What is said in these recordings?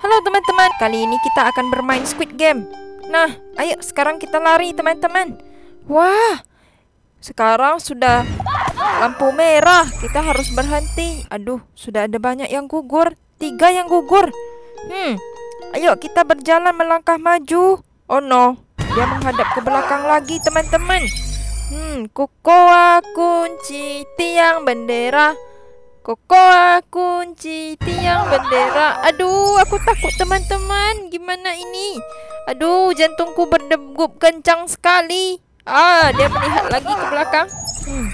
Halo teman-teman, kali ini kita akan bermain Squid Game. Nah, ayo sekarang kita lari teman-teman. Wah, sekarang sudah lampu merah. Kita harus berhenti. Aduh, sudah ada banyak yang gugur. Tiga yang gugur. Hmm, ayo kita berjalan melangkah maju. Oh no, dia menghadap ke belakang lagi teman-teman. Hmm, kukoa kunci tiang bendera. Kokoa kunci tiang bendera. Aduh, aku takut teman-teman. Gimana ini? Aduh, jantungku berdegup kencang sekali. Ah, dia melihat lagi ke belakang. Hmm.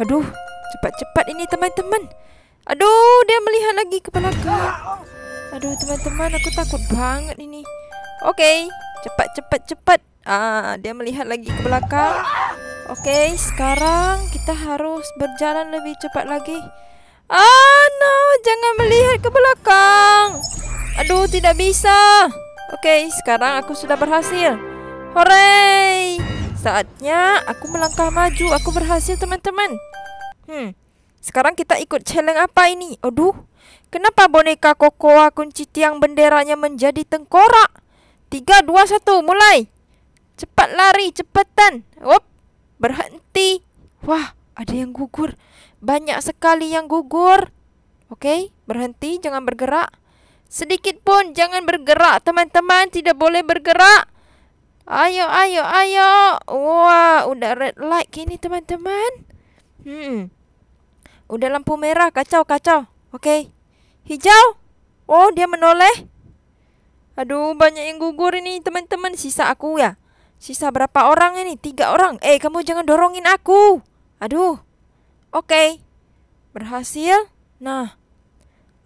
Aduh, cepat-cepat ini teman-teman. Aduh, dia melihat lagi ke belakang. Aduh, teman-teman, aku takut banget ini. Oke, okay. cepat cepat cepat. Ah, dia melihat lagi ke belakang. Oke, sekarang kita harus berjalan lebih cepat lagi. Ah, no, jangan melihat ke belakang. Aduh, tidak bisa. Oke, sekarang aku sudah berhasil. Hore! Saatnya aku melangkah maju. Aku berhasil, teman-teman. Hmm, sekarang kita ikut challenge apa ini? Aduh, kenapa boneka kokoa kunci tiang benderanya menjadi tengkorak? 3, 2, 1, mulai. Cepat lari, cepetan. Wop. Berhenti. Wah, ada yang gugur. Banyak sekali yang gugur. Oke, berhenti, jangan bergerak. Sedikit pun jangan bergerak, teman-teman. Tidak boleh bergerak. Ayo, ayo, ayo. Wah, udah red light kini, teman-teman. Hmm. Udah lampu merah, kacau, kacau. Oke. Hijau. Oh, dia menoleh. Aduh, banyak yang gugur ini, teman-teman. Sisa aku ya. Sisa berapa orang ini? Tiga orang. Eh, kamu jangan dorongin aku. Aduh. Oke. Okay. Berhasil. Nah.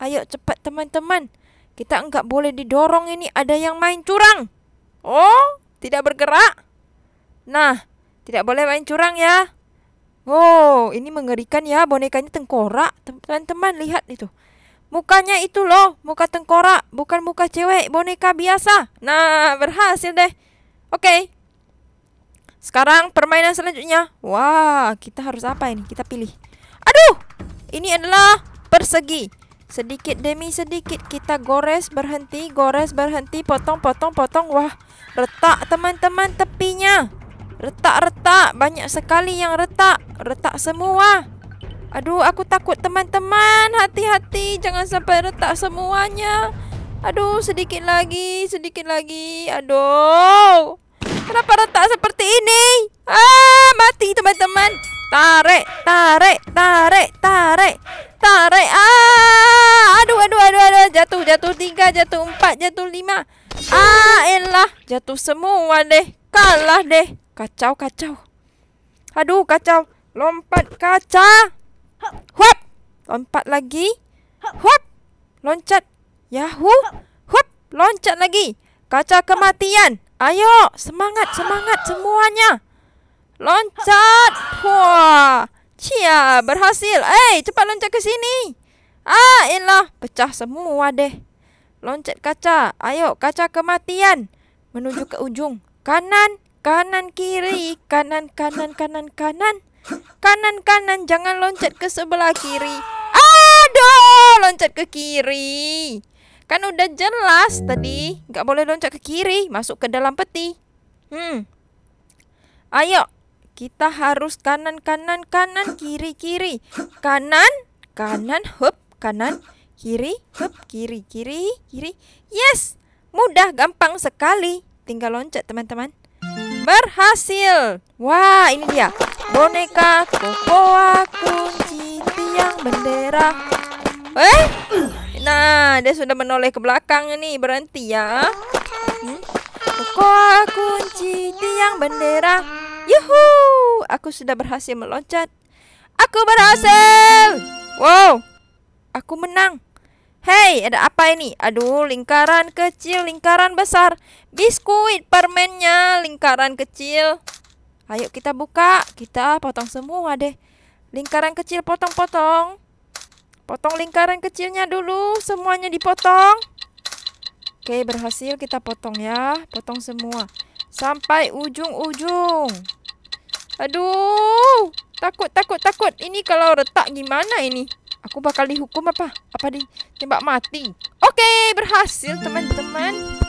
Ayo cepat teman-teman. Kita enggak boleh didorong ini. Ada yang main curang. Oh, tidak bergerak. Nah, tidak boleh main curang ya. Oh, ini mengerikan ya. Bonekanya tengkorak. Teman-teman, lihat itu. Mukanya itu loh, muka tengkorak, bukan muka cewek, boneka biasa. Nah, berhasil deh. Oke, okay, sekarang permainan selanjutnya. Wah, kita harus apa ini? Kita pilih. Aduh! Ini adalah persegi. Sedikit demi sedikit kita gores, berhenti, gores, berhenti, potong, potong, potong. Wah, retak teman-teman tepinya. Retak-retak, banyak sekali yang retak. Retak semua. Aduh, aku takut teman-teman. Hati-hati, jangan sampai retak semuanya. Aduh, sedikit lagi, sedikit lagi. Aduh. Kenapa retak seperti ini? Ah, mati teman-teman. Tarik, tarik, tarik, tarik, tarik. Ah, aduh, aduh, aduh, aduh. Jatuh, jatuh tiga, jatuh empat, jatuh lima. Ah, elah. Jatuh semua deh. Kalah deh. Kacau, kacau. Aduh, kacau. Lompat kaca. Hup. Lompat lagi. Hup. Loncat. Yahoo. Hup. Loncat lagi. Kaca kematian. Ayo, semangat, semangat semuanya. Loncat. Wah. Cia, berhasil. Eh, hey, cepat loncat ke sini. Ah, inilah pecah semua deh. Loncat kaca. Ayo, kaca kematian. Menuju ke ujung. Kanan, kanan kiri, kanan kanan kanan kanan. Kanan kanan jangan loncat ke sebelah kiri. Aduh, loncat ke kiri. Kan udah jelas tadi, nggak boleh loncat ke kiri, masuk ke dalam peti. Hmm. Ayo, kita harus kanan kanan kanan kiri kiri. Kanan, kanan, hup, kanan, kiri, hup, kiri kiri kiri. Yes, mudah gampang sekali. Tinggal loncat teman-teman. Berhasil. Wah, ini dia. Boneka kokoa kunci tiang bendera. Eh? Nah, dia sudah menoleh ke belakang nih. Berhenti ya. Hmm? kunci tiang bendera. Yuhu, aku sudah berhasil meloncat. Aku berhasil. Wow, aku menang. Hei, ada apa ini? Aduh, lingkaran kecil, lingkaran besar. Biskuit permennya, lingkaran kecil. Ayo kita buka. Kita potong semua deh. Lingkaran kecil potong-potong. Potong lingkaran kecilnya dulu. Semuanya dipotong. Oke, berhasil kita potong ya. Potong semua. Sampai ujung-ujung. Aduh. Takut, takut, takut. Ini kalau retak gimana ini? Aku bakal dihukum apa? Apa di tembak mati? Oke, berhasil teman-teman.